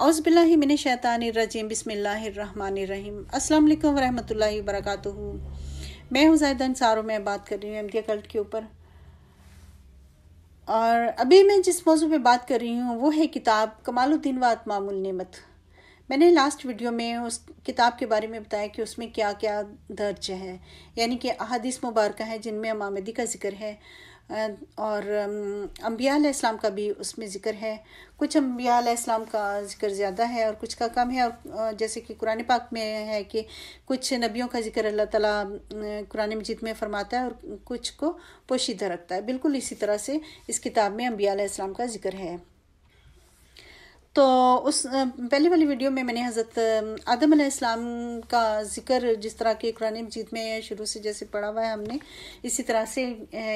औज़बिल्लिमिन शैतान रजीम बसमिल्लाम अल्लाम वरहमल वर्क मैं हूँ जायद अंसारों में बात कर रही हूँ एम कल्ट के ऊपर और अभी मैं जिस मौजू पे बात कर रही हूँ वो है किताब कमालुद्दीन व आत्मामुल नेमत मैंने लास्ट वीडियो में उस किताब के बारे में बताया कि उसमें क्या क्या दर्ज है यानी कि अहदिस मुबारक हैं जिनमें अमामदी का जिक्र है और अम्बिया इस्लाम का भी उसमें ज़िक्र है कुछ अम्बिया इस्लाम का ज़िक्र ज़्यादा है और कुछ का कम है और जैसे कि कुरान पाक में है कि कुछ नबियों का ज़िक्र अल्लाह ताला कुरान मजीद में फरमाता है और कुछ को पोशीदा रखता है बिल्कुल इसी तरह से इस किताब में अम्बिया इस्लाम का ज़िक्र है तो उस पहले वाली वीडियो में मैंने हज़रत आदम इस्लाम का जिक्र जिस तरह के कुरान मजीद में शुरू से जैसे पढ़ा हुआ है हमने इसी तरह से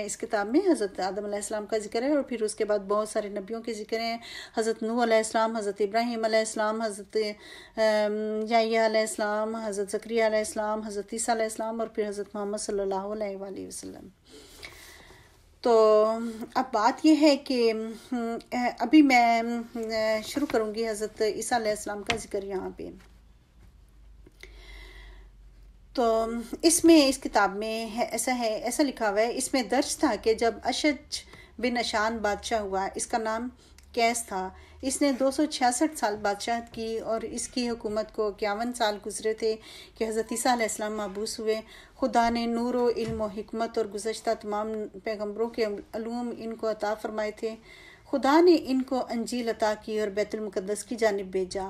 इस किताब में हज़रत आदम इस्लाम का जिक्र है और फिर उसके बाद बहुत सारे नबियों के जिक्र हैं हज़रत नू इस्लाम हज़रत इब्राहिम इस्लाम हज़रत या हज़रत ज़क्रिया इस्लाम हज़रत ईसा इस्लाम और फिर हज़रत मोहम्मद सल्ला वसम तो अब बात यह है कि हम्म, अभी मैं हम्म, शुरू करूंगी हज़रत ईसा का जिक्र यहाँ पे तो इसमें इस किताब में है, ऐसा है ऐसा लिखा हुआ है इसमें दर्ज था कि जब अशद बिन अशान बादशाह हुआ इसका नाम कैस था इसने 266 साल बादशाह की और इसकी हुकूमत को इक्यावन साल गुजरे थे कि हज़रत ईसीम मबूस हुए खुदा ने नूर व इल्म व हिकमत और गुज्त तमाम पैगम्बरों के अलूम इनको अता फ़रमाए थे खुदा ने इनको अंजील अता की और बैतुलमक़दस की जानब भेजा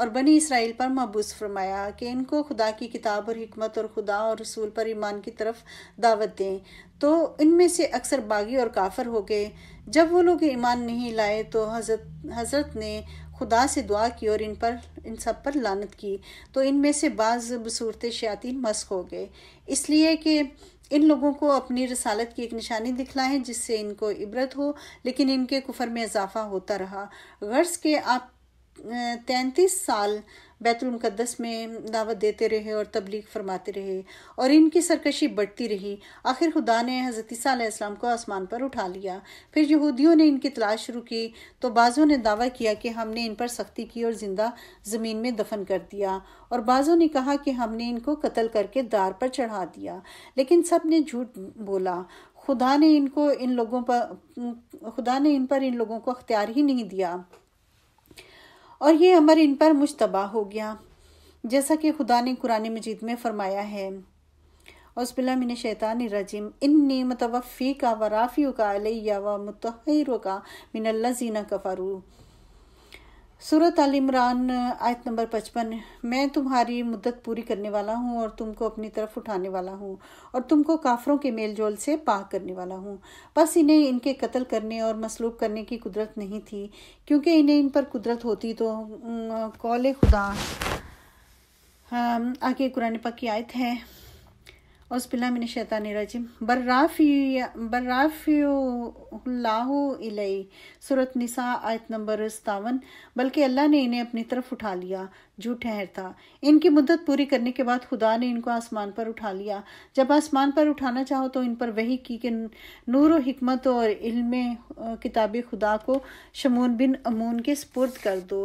और बनी इसराइल पर मबूस फरमाया कि इनको खुदा की किताब और हमत और खुदा और रसूल पर ईमान की तरफ दावत दें तो इनमें से अक्सर बागी और काफर हो गए जब वो लोग ईमान नहीं लाए तो हजरत हजरत ने खुदा से दुआ की और इन पर इन सब पर लानत की तो इनमें से बाज़ बसूरत शयातीन मस्क हो गए इसलिए कि इन लोगों को अपनी रसालत की एक निशानी दिखलाएं जिससे इनको इबरत हो लेकिन इनके कुफर में इजाफा होता रहा गर्ज के आप तैंतीस साल बैतुलमक़दस में दावत देते रहे और तबलीग फरमाते रहे और इनकी सरकशी बढ़ती रही आखिर खुदा ने हज़रत को आसमान पर उठा लिया फिर यहूदियों ने इनकी तलाश शुरू की तो बाज़ों ने दावा किया कि हमने इन पर सख्ती की और ज़िंदा ज़मीन में दफन कर दिया और बाज़ों ने कहा कि हमने इनको कत्ल करके दार पर चढ़ा दिया लेकिन सब ने झूठ बोला खुदा ने इनको इन लोगों पर खुदा ने इन पर इन लोगों को अख्तियार ही नहीं दिया और ये अमर इन पर मुशतबा हो गया जैसा कि खुदा ने कुरान मजीद में फरमाया है उसबिल्लिन शैतान रजिम इन्नी मतवफ़ी का वराफ़ी का अलैया व मुतहर का मिनल्ला कफ़ारू सूरत अल इमरान आयत नंबर पचपन मैं तुम्हारी मुद्दत पूरी करने वाला हूँ और तुमको अपनी तरफ उठाने वाला हूँ और तुमको काफरों के मेल जोल से पाक करने वाला हूँ बस इन्हें इनके कत्ल करने और मसलूब करने की कुदरत नहीं थी क्योंकि इन्हें इन पर कुदरत होती तो कौल खुदा आगे कुरान पक की आयत है औसबिल्लाशैतानरजिम बर्राफ़ी बर्राफी सूरत निसा आयत नंबर सतावन बल्कि अल्लाह ने इन्हें अपनी तरफ उठा लिया जो ठहरता इनकी मुद्दत पूरी करने के बाद खुदा ने इनको आसमान पर उठा लिया जब आसमान पर उठाना चाहो तो इन पर वही की कि नूर हमत और इल्म किताब खुदा को शमून बिन अमून के स्पुर्द कर दो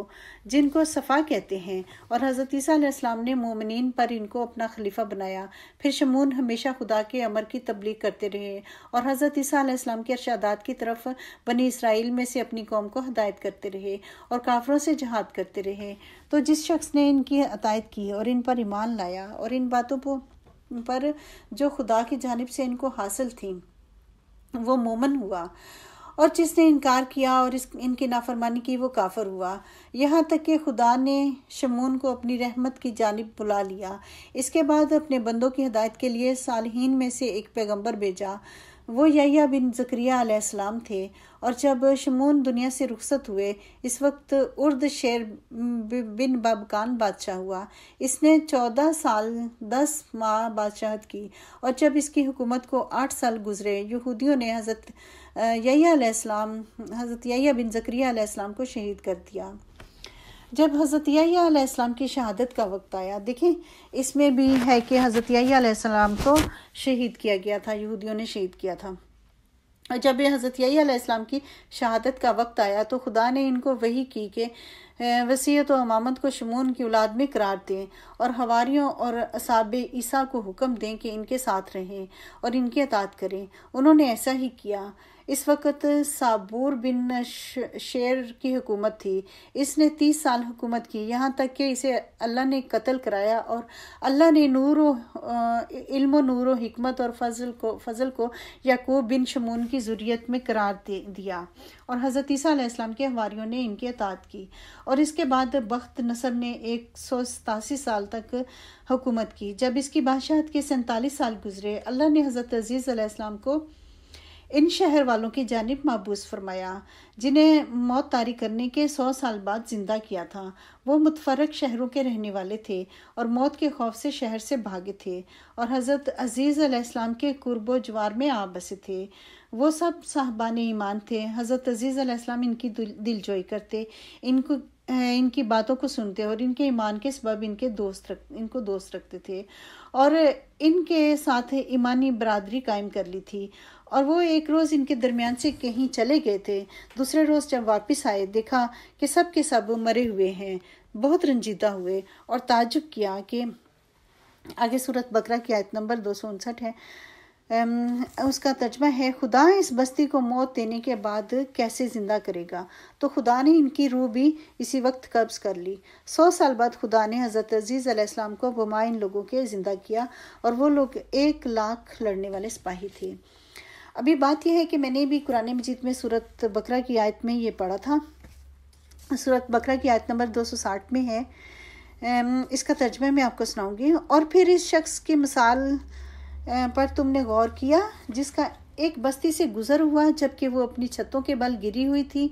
जिनको सफ़ा कहते हैं और हज़रत ईसा ने मोमिन पर इनको अपना खलीफा बनाया फिर शमून हमेशा खुदा के अमर की तबलीग करते रहे और हज़रत ईसा के अरशादात की तरफ बनी इसराइल में से अपनी कौम को हदायत करते रहे और काफरों से जहाद करते रहे तो जिस शख्स ने इनकी अतायत की और इन पर ईमान लाया और इन बातों को पर जो खुदा की जानब से इनको हासिल थी वो मोमन हुआ और जिसने इनकार किया और इस इनकी नाफरमानी की वो काफर हुआ यहाँ तक कि खुदा ने शमून को अपनी रहमत की जानब बुला लिया इसके बाद अपने बंदों की हदायत के लिए सालहीन में से एक पैगम्बर भेजा वो यया बिन जकरिया थे और जब शमून दुनिया से रुखसत हुए इस वक्त उर्द शेर बिन बबकान बादशाह हुआ इसने चौदह साल दस माह बादशाहत की और जब इसकी हुकूमत को आठ साल गुजरे यहूदियों ने हज़रत यही हज़रत यही बिन जक्रिया को शहीद कर दिया जब हज़रत की शहादत का वक्त आया देखें इसमें भी है कि हज़रत को शहीद किया गया था यहूदियों ने शहीद किया था जब हज़रत यासम की शहादत का वक्त आया तो खुदा ने इनको वही की कि वसीयत तो और अमामत को शमून की औलाद में करार दें और हवारीयों और असाब ईसा को हुक्म दें कि इनके साथ रहें और इनकी अतात करें उन्होंने ऐसा ही किया इस वक्त साबूर बिन शेर की हुकूमत थी इसने तीस साल हुकूमत की यहाँ तक कि इसे अल्लाह ने कत्ल कराया और अल्लाह ने नूर इल्म नूर हिकमत और फजल को फजल को याकूब बिन शमून की ज़ुरियत में करार दिया और हज़रत ईसा के हवारीयों ने इनकी अतात की और इसके बाद बख्त नसर ने एक सौ सतासी साल तक हुकूमत की जब इसकी बादशाहत के सैंतालीस साल गुजरे अल्लाह ने हज़रत अजीज़ अलैहिस्सलाम को इन शहर वालों की जानब मबूस फरमाया जिन्हें मौत तारी करने के सौ साल बाद ज़िंदा किया था वो मुतफरक शहरों के रहने वाले थे और मौत के खौफ से शहर से भागे थे और हज़रत अजीज़ अलैहिस्सलाम के कुर्ब जवार में आ बसे थे वो सब साहबान ईमान थे हज़रत अजीज़ अलैहिस्सलाम इनकी दिलजोई करते इनको इनकी बातों को सुनते और इनके ईमान के सबब इनके दोस्त रख इनको दोस्त रखते थे और इनके साथ ईमानी बरदरी कायम कर ली थी और वो एक रोज़ इनके दरमियान से कहीं चले गए थे दूसरे रोज़ जब वापस आए देखा कि सब के सब मरे हुए हैं बहुत रंजीदा हुए और ताजुब किया कि आगे सूरत बकरा की आयत नंबर दो सौ उनसठ है उसका तर्जमा है खुदा इस बस्ती को मौत देने के बाद कैसे ज़िंदा करेगा तो खुदा ने इनकी रूह भी इसी वक्त कब्ज़ कर ली सौ साल बाद खुदा ने हज़रत अजीज़ अलैहिस्सलाम को बुमा इन लोगों के ज़िंदा किया और वो लोग एक लाख लड़ने वाले सिपाही थे अभी बात यह है कि मैंने भी कुरान मजीद में सूरत बकरा की आयत में ये पढ़ा था सूरत बकरा की आयत नंबर 260 में है इसका तर्जमा मैं आपको सुनाऊंगी और फिर इस शख्स की मिसाल पर तुमने गौर किया जिसका एक बस्ती से गुजर हुआ जबकि वो अपनी छतों के बल गिरी हुई थी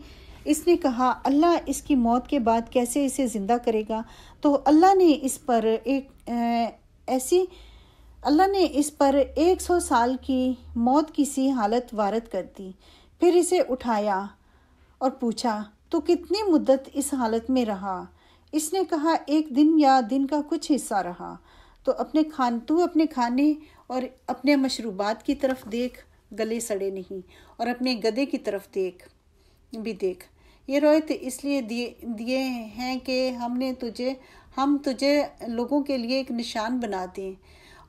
इसने कहा अल्लाह इसकी मौत के बाद कैसे इसे ज़िंदा करेगा तो अल्लाह ने इस पर एक ऐसी अल्लाह ने इस पर एक सौ साल की मौत की सी हालत वारद कर दी फिर इसे उठाया और पूछा तो कितनी मुद्दत इस हालत में रहा इसने कहा एक दिन या दिन का कुछ हिस्सा रहा तो अपने खान तू अपने खाने और अपने मशरूबात की तरफ देख गले सड़े नहीं और अपने गधे की तरफ देख भी देख ये रोयत इसलिए दिए दिए हैं कि हमने तुझे हम तुझे लोगों के लिए एक निशान बना दें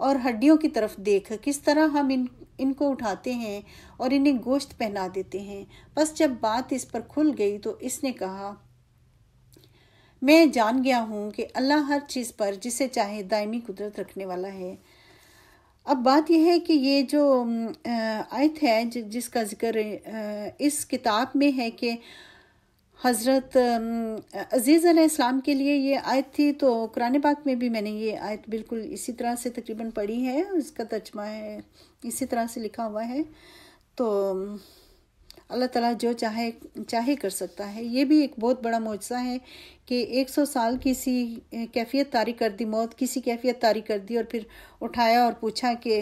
और हड्डियों की तरफ देख किस तरह हम इन इनको उठाते हैं और इन्हें गोश्त पहना देते हैं बस जब बात इस पर खुल गई तो इसने कहा मैं जान गया हूँ कि अल्लाह हर चीज़ पर जिसे चाहे दायमी कुदरत रखने वाला है अब बात यह है कि ये जो आयत है जिसका जिक्र इस किताब में है कि हज़रत अज़ीज़ इस्लाम के लिए ये आयत थी तो कुरान पाक में भी मैंने ये आयत बिल्कुल इसी तरह से तकरीबन पढ़ी है उसका तर्जमा है इसी तरह से लिखा हुआ है तो अल्लाह ताला जो चाहे चाहे कर सकता है ये भी एक बहुत बड़ा मुआवजा है कि 100 साल किसी कैफियत तारी कर दी मौत किसी कैफियत तारी कर दी और फिर उठाया और पूछा कि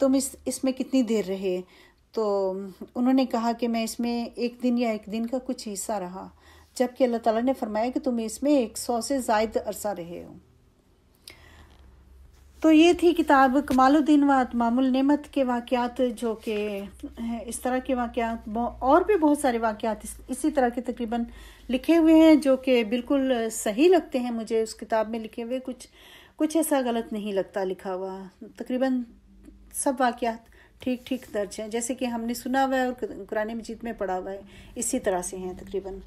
तुम इस इसमें कितनी देर रहे तो उन्होंने कहा कि मैं इसमें एक दिन या एक दिन का कुछ हिस्सा रहा जबकि अल्लाह ताला ने फरमाया कि तुम इसमें एक सौ से जायद अरसा रहे हो तो ये थी किताब कमालुद्दीन व मामुल नेमत के वाक़ात जो कि इस तरह के वाक़ात और भी बहुत सारे वाक़ात इस, इसी तरह के तकरीबन लिखे हुए हैं जो कि बिल्कुल सही लगते हैं मुझे उस किताब में लिखे हुए कुछ कुछ ऐसा गलत नहीं लगता लिखा हुआ तकरीबन सब वाक़ात ठीक ठीक दर्ज हैं जैसे कि हमने सुना हुआ है और कुरान मजीद में पढ़ा हुआ है इसी तरह से हैं तकरीबन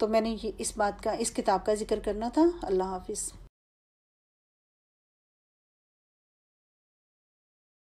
तो मैंने ये इस बात का इस किताब का जिक्र करना था अल्लाह हाफिज़